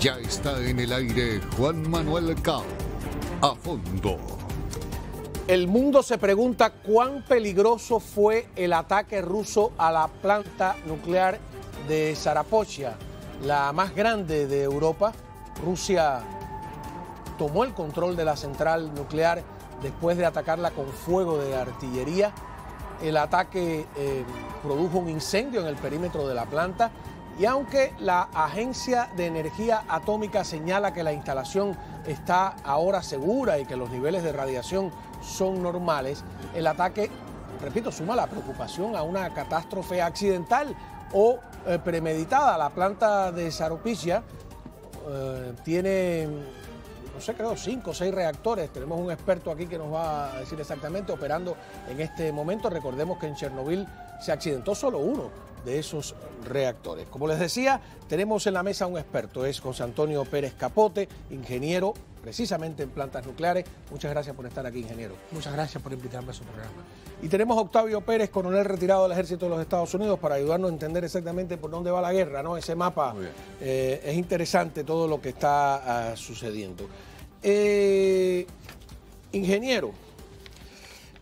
Ya está en el aire Juan Manuel Cao. A fondo. El mundo se pregunta cuán peligroso fue el ataque ruso a la planta nuclear de Zarapochia, la más grande de Europa. Rusia tomó el control de la central nuclear después de atacarla con fuego de artillería. El ataque eh, produjo un incendio en el perímetro de la planta y aunque la Agencia de Energía Atómica señala que la instalación está ahora segura y que los niveles de radiación son normales, el ataque, repito, suma la preocupación a una catástrofe accidental o eh, premeditada. La planta de Saropicia eh, tiene no pues sé, cinco o seis reactores. Tenemos un experto aquí que nos va a decir exactamente operando en este momento. Recordemos que en Chernobyl se accidentó solo uno de esos reactores. Como les decía, tenemos en la mesa un experto, es José Antonio Pérez Capote, ingeniero precisamente en plantas nucleares. Muchas gracias por estar aquí, ingeniero. Muchas gracias por invitarme a su programa. Y tenemos a Octavio Pérez, coronel retirado del ejército de los Estados Unidos, para ayudarnos a entender exactamente por dónde va la guerra, ¿no? Ese mapa eh, es interesante todo lo que está ah, sucediendo. Eh, ingeniero,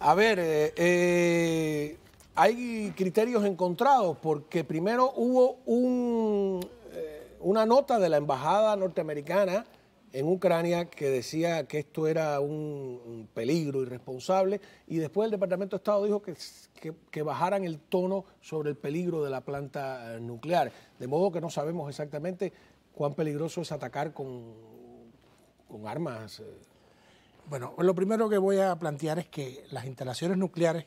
a ver, eh, eh, hay criterios encontrados porque primero hubo un, eh, una nota de la embajada norteamericana en Ucrania que decía que esto era un peligro irresponsable y después el Departamento de Estado dijo que, bajaran el tono sobre el peligro de la planta nuclear. De modo que no sabemos exactamente cuán peligroso es atacar con con armas. Eh. Bueno, lo primero que voy a plantear es que las instalaciones nucleares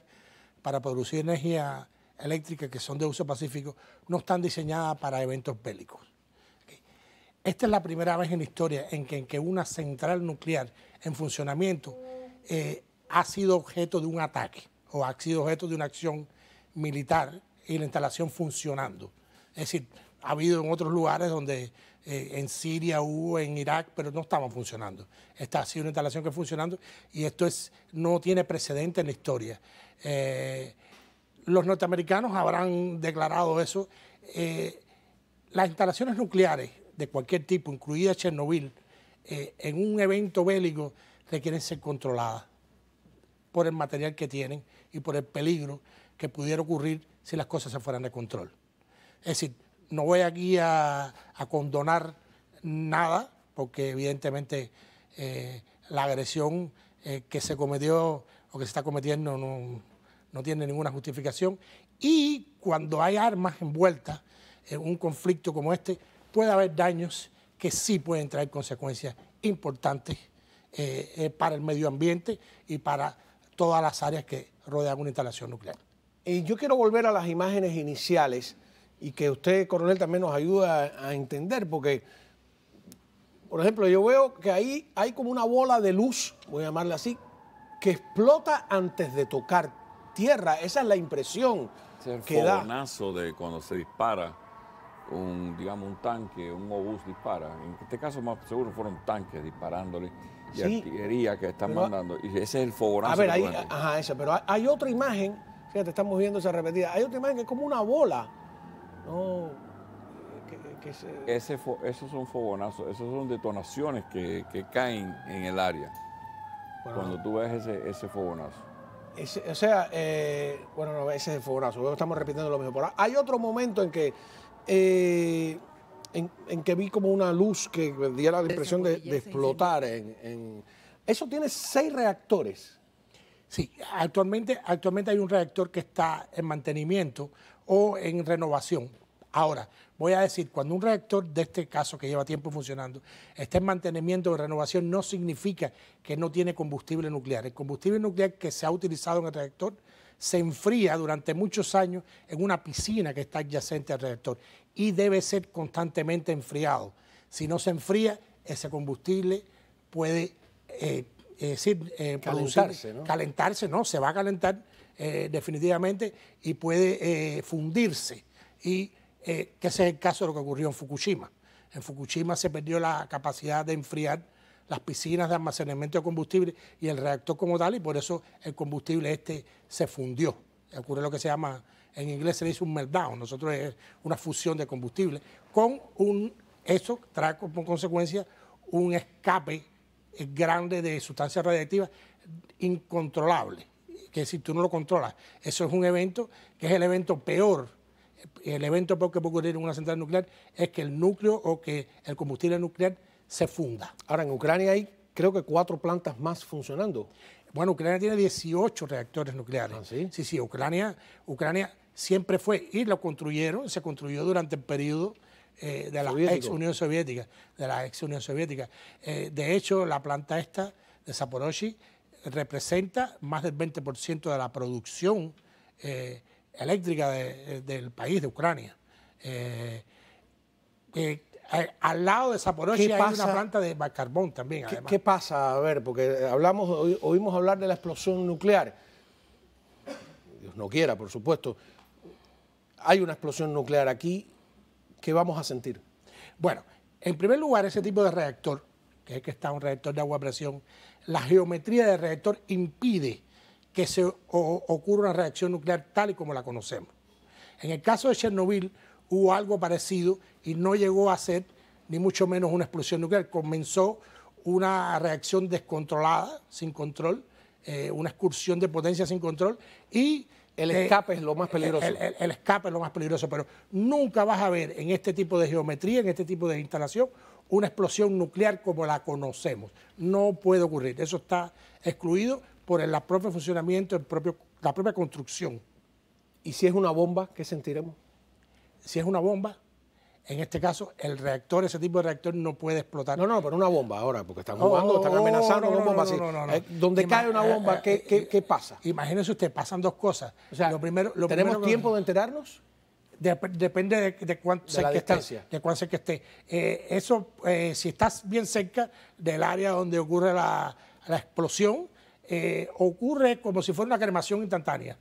para producir energía eléctrica que son de uso pacífico no están diseñadas para eventos bélicos. Esta es la primera vez en la historia en que, una central nuclear en funcionamiento eh, ha sido objeto de un ataque o ha sido objeto de una acción militar y la instalación funcionando. Es decir, ha habido en otros lugares donde eh, en Siria hubo, en Irak, pero no estaban funcionando. Está ha sido una instalación que está funcionando y esto es, no tiene precedente en la historia. Eh, los norteamericanos habrán declarado eso. Eh, las instalaciones nucleares de cualquier tipo, incluida Chernobyl, en un evento bélico requieren ser controladas por el material que tienen y por el peligro que pudiera ocurrir si las cosas se fueran de control. Es decir, no voy aquí a, a condonar nada, porque evidentemente eh, la agresión eh, que se cometió o que se está cometiendo no, tiene ninguna justificación. Y cuando hay armas envueltas en un conflicto como este, puede haber daños que sí pueden traer consecuencias importantes eh, para el medio ambiente y para todas las áreas que rodean una instalación nuclear. Y yo quiero volver a las imágenes iniciales y que usted, coronel, también nos ayuda a entender, porque, por ejemplo, yo veo que ahí hay como una bola de luz, voy a llamarla así, que explota antes de tocar tierra. Esa es la impresión es el que de cuando se dispara un, digamos, un tanque, un obús dispara. En este caso, más seguro fueron tanques disparándole y artillería que están mandando. Y ese es el fogonazo. A ver, ahí, ajá, esa, pero hay, hay, otra imagen, fíjate, estamos viendo esa repetida. Hay otra imagen que es como una bola no, oh, que, Ese esos son fogonazos, esos son detonaciones que, caen en el área. cuando tú ves ese, ese fogonazo. o sea, eh, bueno, ese es el fogonazo, estamos repitiendo lo mismo. hay otro momento en que, eh, en, que vi como una luz que diera la impresión de, explotar. Eso tiene seis reactores. Sí, actualmente, actualmente hay un reactor que está en mantenimiento, o en renovación. Ahora, voy a decir, cuando un reactor de este caso que lleva tiempo funcionando está en mantenimiento o renovación, no significa que no tiene combustible nuclear. El combustible nuclear que se ha utilizado en el reactor se enfría durante muchos años en una piscina que está adyacente al reactor y debe ser constantemente enfriado. Si no se enfría, ese combustible puede eh, decir, eh, calentarse, ¿no? Se va a calentar eh, definitivamente y puede eh, fundirse. Y eh, que ese es el caso de lo que ocurrió en Fukushima. En Fukushima se perdió la capacidad de enfriar las piscinas de almacenamiento de combustible y el reactor como tal, y por eso el combustible este se fundió. Ocurre lo que se llama, en inglés se dice un meltdown, nosotros es una fusión de combustible, con un, eso trae como consecuencia un escape grande de sustancias radiactivas incontrolable que si tú no lo controlas. Eso es un evento que es el evento peor. El evento peor que puede ocurrir en una central nuclear es que el núcleo o que el combustible nuclear se funda. Ahora, en Ucrania hay creo que cuatro plantas más funcionando. Bueno, Ucrania tiene 18 reactores nucleares. Ah, sí? sí, Ucrania, Ucrania siempre fue y lo construyeron, se construyó durante el periodo eh, de la ex Unión Soviética, de la ex Soviética. Eh, de hecho, la planta esta de Zaporozhye representa más del 20% de la producción eh, eléctrica eh, del país de Ucrania. Eh, al lado de Zaporozhye hay una planta de carbón también. ¿Qué, además. ¿Qué pasa? A ver, porque hablamos, oímos hablar de la explosión nuclear. Dios no quiera, por supuesto. Hay una explosión nuclear aquí. ¿Qué vamos a sentir? Bueno, en primer lugar, ese tipo de reactor, que es que está un reactor de agua a presión, la geometría del reactor impide que se ocurra una reacción nuclear tal y como la conocemos. En el caso de Chernobyl hubo algo parecido y no llegó a ser ni mucho menos una explosión nuclear. Comenzó una reacción descontrolada, sin control, eh, una excursión de potencia sin control y... El eh, escape es lo más peligroso. el escape es lo más peligroso, pero nunca vas a ver en este tipo de geometría, en este tipo de instalación, una explosión nuclear como la conocemos. No puede ocurrir. Eso está excluido por el propio funcionamiento, el propio, la propia construcción. ¿Y si es una bomba, qué sentiremos? Si es una bomba, en este caso, el reactor, ese tipo de reactor no puede explotar. No, no, pero una bomba ahora, porque están oh, jugando, están amenazando con bombas no, eh, Donde cae una bomba, eh, ¿qué, eh, pasa? imagínense usted, pasan dos cosas. O sea, lo primero, lo ¿tenemos tiempo de enterarnos? depende de, de cuán de cerca esté. De cuán cerca esté. Eh, eso, eh, si estás bien cerca del área donde ocurre la, explosión, eh, ocurre como si fuera una cremación instantánea.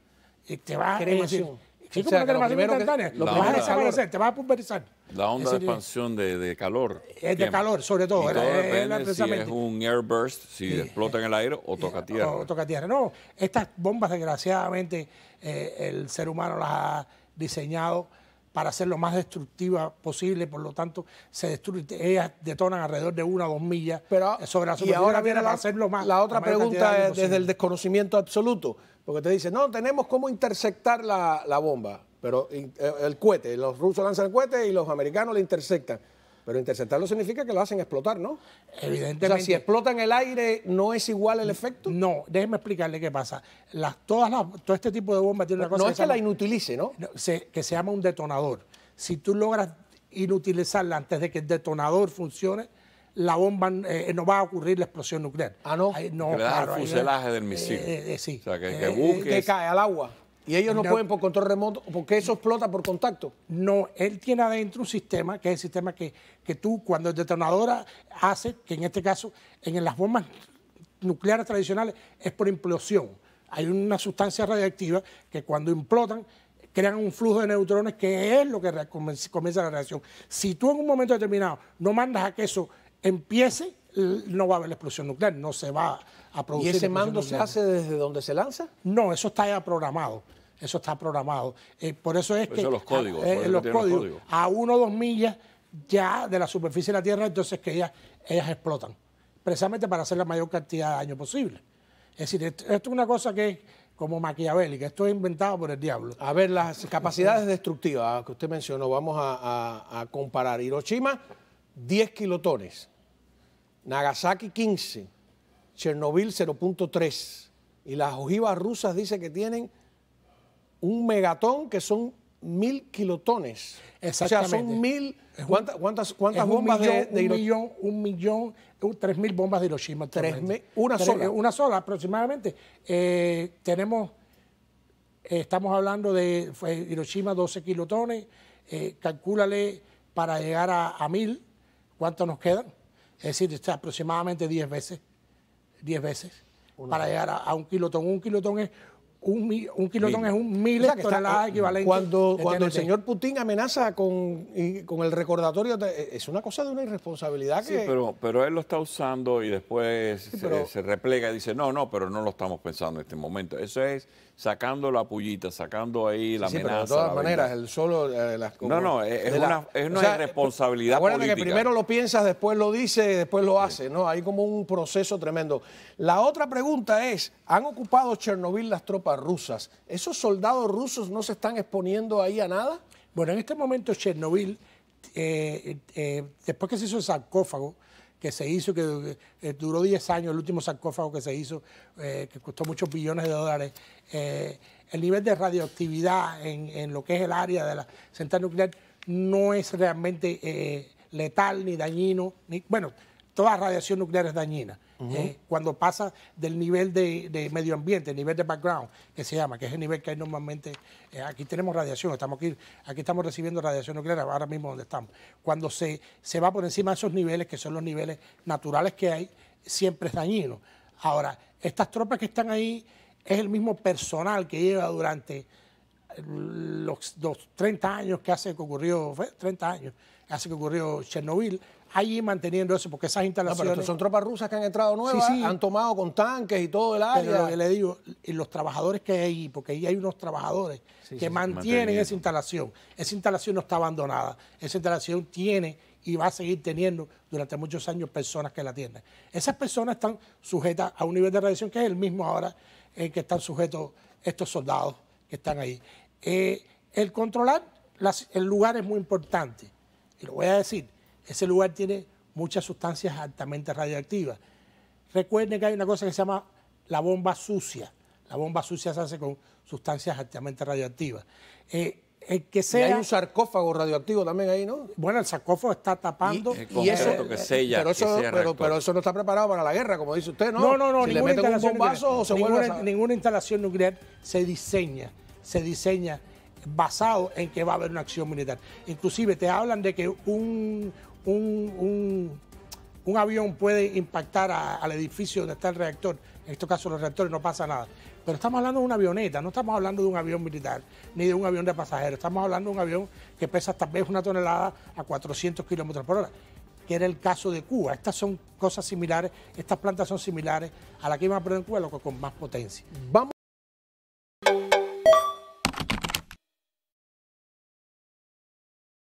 Y te va cremación. Sí, cremación instantánea. Que, vas a desaparecer, te vas a pulverizar. La onda de expansión de, calor. Es de calor, sobre todo. Y todo es, depende si es un airburst, si explota en el aire o toca tierra. O, o toca tierra. No, estas bombas, desgraciadamente, el ser humano las ha diseñado para ser lo más destructiva posible, por lo tanto, se destruye, ellas detonan alrededor de una o dos millas Pero, eh, sobre la superficie y ahora viene hacerlo más. La otra pregunta es desde el desconocimiento absoluto, porque te dice no, tenemos cómo interceptar la, bomba, pero eh, el, cohete, los rusos lanzan el cohete y los americanos le interceptan. Pero interceptarlo significa que lo hacen explotar, ¿no? Evidentemente. O sea, si explotan el aire, ¿no es igual el efecto? No, déjeme explicarle qué pasa. todas todo este tipo de bombas tiene una cosa. No es que la inutilice, ¿no? que se llama un detonador. Si tú logras inutilizarla antes de que el detonador funcione, la bomba eh, no va a ocurrir la explosión nuclear. Ah, no. no el fuselaje del misil. Eh, eh, sí. O sea, que, que, que cae al agua. ¿Y ellos no, pueden por control remoto? Porque eso explota por contacto. No, él tiene adentro un sistema, que es el sistema que, que tú, cuando el detonador hace, que en este caso, en las bombas nucleares tradicionales, es por implosión. Hay una sustancia radiactiva que cuando implotan crean un flujo de neutrones que es lo que comienza la reacción. Si tú en un momento determinado no mandas a que eso empiece, no va a haber la explosión nuclear, no se va a producir. ¿Y ese mando se hace desde donde se lanza? No, eso está ya programado. Eso está programado. Eh, por eso es que. Eh, los códigos. A, los, códigos, A uno o dos millas ya de la superficie de la Tierra, entonces que ellas, explotan. Precisamente para hacer la mayor cantidad de daño posible. Es decir, esto, es una cosa que es como maquiavélica, esto es inventado por el diablo. A ver, las capacidades destructivas que usted mencionó, vamos a, a comparar. Hiroshima, 10 kilotones. Nagasaki 15, Chernobyl 0.3 y las ojivas rusas dice que tienen un megatón que son mil kilotones. Exactamente. O sea, son mil. ¿Cuántas, bombas de, Hiroshima? Un millón, millón, tres mil bombas de Hiroshima. Tres una sola. Una sola aproximadamente. Eh, tenemos, eh, estamos hablando de Hiroshima 12 kilotones. Eh, calcúlale para llegar a, a mil, ¿cuántos nos quedan? es decir, está aproximadamente 10 veces, 10 veces, para llegar a, a un kilotón. Un kilotón es un, kilotón es un mil toneladas eh, equivalente. Cuando, cuando el señor Putin amenaza con, con el recordatorio, eh, es una cosa de una irresponsabilidad sí, pero, pero él lo está usando y después se, replega y dice, no, no, pero no lo estamos pensando en este momento. Eso es sacando la pullita, sacando ahí la amenaza. de todas maneras, el solo... Eh, las, no, no, es, una, es irresponsabilidad acuérdate que primero lo piensas, después lo dice, después lo hace, ¿no? Hay como un proceso tremendo. La otra pregunta es, ¿han ocupado Chernobyl las tropas rusas. ¿Esos soldados rusos no se están exponiendo ahí a nada? Bueno, en este momento Chernobyl, eh, eh, eh, después que se hizo el sarcófago, que se hizo, que duró 10 años, el último sarcófago que se hizo, que costó muchos billones de dólares, el nivel de radioactividad en, lo que es el área de la central nuclear no es realmente letal ni dañino, ni, bueno, toda radiación nuclear es dañina. Eh, cuando pasa del nivel de, medio ambiente, el nivel de background, que se llama, que es el nivel que hay normalmente, eh, aquí tenemos radiación, estamos aquí, aquí estamos recibiendo radiación nuclear ahora mismo donde estamos. Cuando se, se va por encima de esos niveles, que son los niveles naturales que hay, siempre es dañino. Ahora, estas tropas que están ahí es el mismo personal que lleva durante los, 30 años que hace que ocurrió, 30 años, hace que ocurrió Chernobyl, allí manteniendo eso, porque esas instalaciones... son tropas rusas que han entrado nuevas, han tomado con tanques y todo el área. Pero le digo, los trabajadores que hay ahí, porque ahí hay unos trabajadores que mantienen esa instalación. Esa instalación no está abandonada, esa instalación tiene y va a seguir teniendo durante muchos años personas que la atienden. Esas personas están sujetas a un nivel de radiación que es el mismo ahora en eh, que están sujetos estos soldados que están ahí. Eh, el controlar el lugar es muy importante. Y lo voy a decir, ese lugar tiene muchas sustancias altamente radioactivas. Recuerden que hay una cosa que se llama la bomba sucia. La bomba sucia se hace con sustancias altamente radioactivas. Eh, que Y hay un sarcófago radioactivo también ahí, ¿no? Bueno, el sarcófago está tapando. Y, pero, eso, no está preparado para la guerra, como dice usted, ¿no? No, no, no. ninguna, instalación o instalación nuclear se diseña, se diseña basado en que va a haber una acción militar. Inclusive te hablan de que un, un un avión puede impactar al edificio donde está el reactor, en estos casos los reactores no pasa nada, pero estamos hablando de una avioneta, no estamos hablando de un avión militar ni de un avión de pasajeros, estamos hablando de un avión que pesa tal vez una tonelada a 400 kilómetros por hora que era el caso de Cuba. Estas son cosas similares, estas plantas son similares a la que iban a poner en Cuba, lo que con más potencia. Vamos